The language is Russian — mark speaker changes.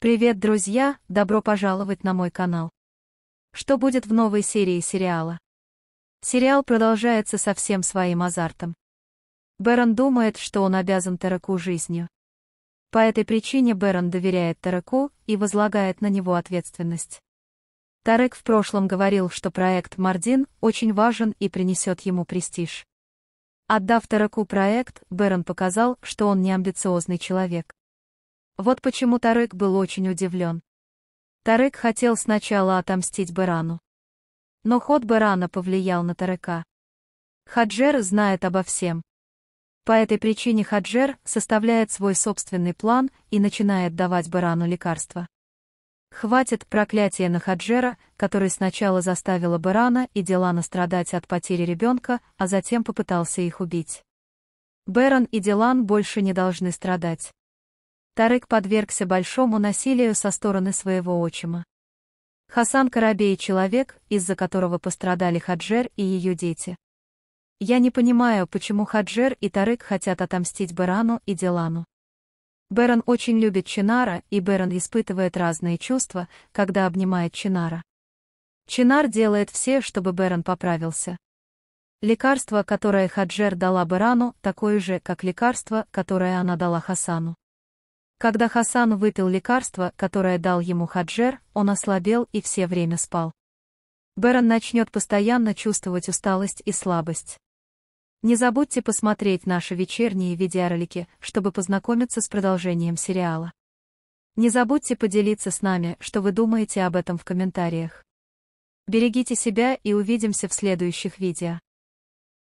Speaker 1: Привет, друзья! Добро пожаловать на мой канал. Что будет в новой серии сериала? Сериал продолжается со всем своим азартом. Берон думает, что он обязан Тараку жизнью. По этой причине Берон доверяет Тараку и возлагает на него ответственность. Тарек в прошлом говорил, что проект Мардин очень важен и принесет ему престиж. Отдав Тараку проект, Берон показал, что он не амбициозный человек. Вот почему Тарык был очень удивлен. Тарык хотел сначала отомстить Берану. Но ход Берана повлиял на Тарыка. Хаджер знает обо всем. По этой причине Хаджер составляет свой собственный план и начинает давать Барану лекарства. Хватит проклятия на Хаджера, который сначала заставила Барана и Делана страдать от потери ребенка, а затем попытался их убить. Беран и Дилан больше не должны страдать. Тарык подвергся большому насилию со стороны своего отчима. Хасан Карабей – человек, из-за которого пострадали Хаджер и ее дети. Я не понимаю, почему Хаджер и Тарык хотят отомстить Берану и Делану. Беран очень любит Чинара, и Беран испытывает разные чувства, когда обнимает Чинара. Чинар делает все, чтобы Беран поправился. Лекарство, которое Хаджер дала Берану, такое же, как лекарство, которое она дала Хасану. Когда Хасан выпил лекарство, которое дал ему Хаджер, он ослабел и все время спал. Берон начнет постоянно чувствовать усталость и слабость. Не забудьте посмотреть наши вечерние видеоролики, чтобы познакомиться с продолжением сериала. Не забудьте поделиться с нами, что вы думаете об этом в комментариях. Берегите себя и увидимся в следующих видео.